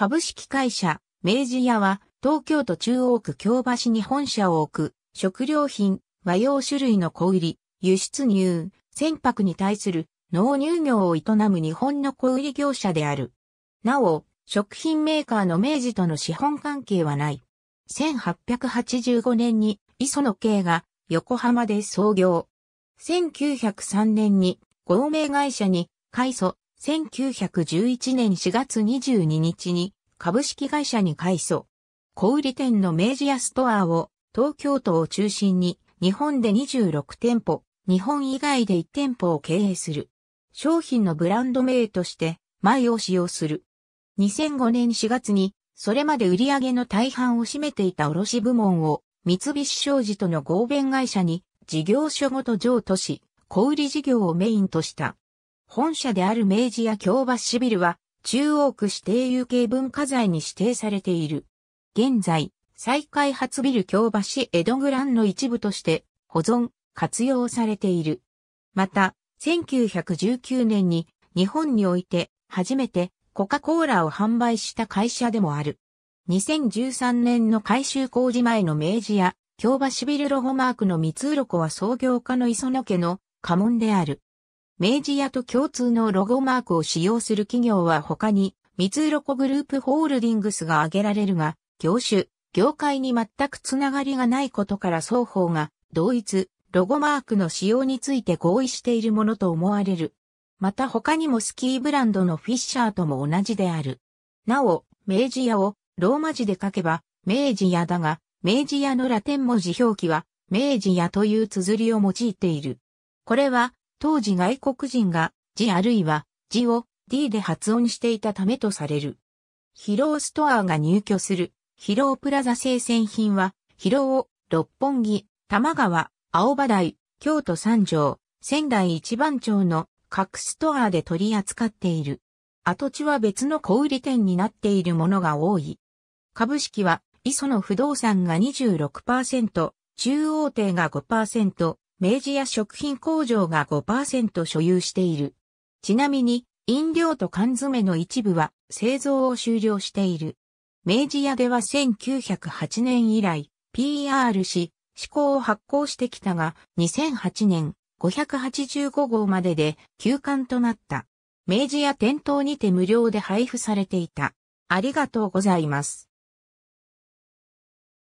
株式会社、明治屋は、東京都中央区京橋に本社を置く、食料品、和洋種類の小売り、輸出入、船舶に対する納入業を営む日本の小売業者である。なお、食品メーカーの明治との資本関係はない。1885年に磯野慶が横浜で創業。1903年に合名会社に改祖、1911年4月22日に株式会社に改装。小売店の明治屋ストアを東京都を中心に日本で26店舗、日本以外で1店舗を経営する。商品のブランド名として前を使用する。2005年4月にそれまで売上の大半を占めていた卸部門を三菱商事との合弁会社に事業所ごと譲渡し、小売事業をメインとした。本社である明治屋京橋ビルは、中央区指定有形文化財に指定されている。現在、再開発ビル京橋江戸グランの一部として保存、活用されている。また、1919年に日本において初めてコカ・コーラを販売した会社でもある。2013年の改修工事前の明治屋、京橋ビルロホマークの三つこは創業家の磯野家の家紋である。明治屋と共通のロゴマークを使用する企業は他に、三つロコグループホールディングスが挙げられるが、業種、業界に全くつながりがないことから双方が、同一、ロゴマークの使用について合意しているものと思われる。また他にもスキーブランドのフィッシャーとも同じである。なお、明治屋をローマ字で書けば、明治屋だが、明治屋のラテン文字表記は、明治屋という綴りを用いている。これは、当時外国人が、字あるいは、字を D で発音していたためとされる。疲労ストアが入居する、疲労プラザ生鮮品は、疲労を、六本木、玉川、青葉台、京都三条、仙台一番町の各ストアで取り扱っている。跡地は別の小売店になっているものが多い。株式は、磯の不動産が26%、中央亭が5%、明治や食品工場が5%所有している。ちなみに、飲料と缶詰の一部は製造を終了している。明治屋では1908年以来 PR し、試行を発行してきたが、2008年585号までで休館となった。明治屋店頭にて無料で配布されていた。ありがとうございます。